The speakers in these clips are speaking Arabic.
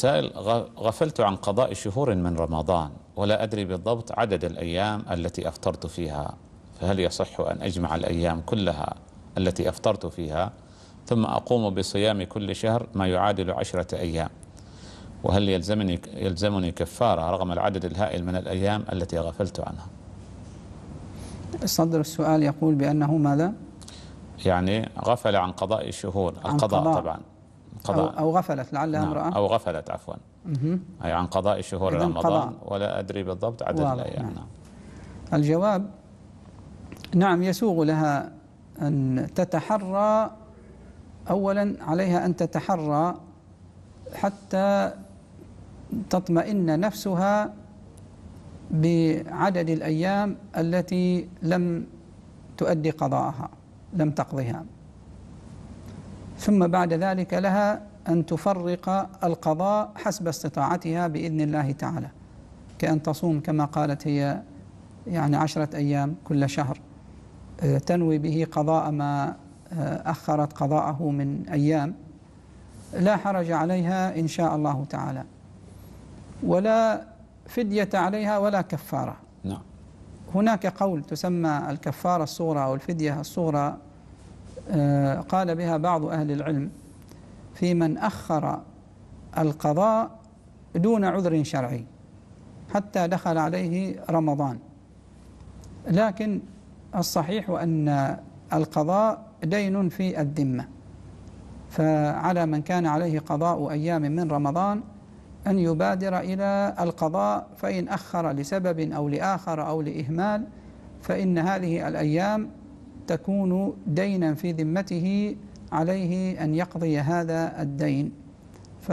سائل غفلت عن قضاء شهور من رمضان ولا أدري بالضبط عدد الأيام التي أفطرت فيها فهل يصح أن أجمع الأيام كلها التي أفطرت فيها ثم أقوم بصيام كل شهر ما يعادل عشرة أيام وهل يلزمني, يلزمني كفارة رغم العدد الهائل من الأيام التي غفلت عنها صدر السؤال يقول بأنه ماذا؟ يعني غفل عن قضاء الشهور القضاء طبعا قضاء أو غفلت لعلها نعم امرأة أو غفلت عفوا أي عن قضاء شهور رمضان ولا أدري بالضبط عدد الأيام نعم. نعم. الجواب نعم يسوغ لها أن تتحرى أولا عليها أن تتحرى حتى تطمئن نفسها بعدد الأيام التي لم تؤدي قضاءها لم تقضيها ثم بعد ذلك لها أن تفرق القضاء حسب استطاعتها بإذن الله تعالى كأن تصوم كما قالت هي يعني عشرة أيام كل شهر آه، تنوي به قضاء ما آه، أخرت قضاءه من أيام لا حرج عليها إن شاء الله تعالى ولا فدية عليها ولا كفارة نعم هناك قول تسمى الكفارة الصغرى أو الفدية الصغرى آه، قال بها بعض أهل العلم في من أخر القضاء دون عذر شرعي حتى دخل عليه رمضان لكن الصحيح أن القضاء دين في الذمة فعلى من كان عليه قضاء أيام من رمضان أن يبادر إلى القضاء فإن أخر لسبب أو لآخر أو لإهمال فإن هذه الأيام تكون دينا في ذمته عليه أن يقضي هذا الدين ف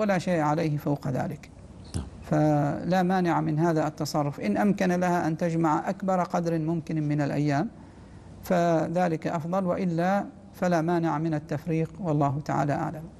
ولا شيء عليه فوق ذلك نعم. فلا مانع من هذا التصرف إن أمكن لها أن تجمع أكبر قدر ممكن من الأيام فذلك أفضل وإلا فلا مانع من التفريق والله تعالى أعلم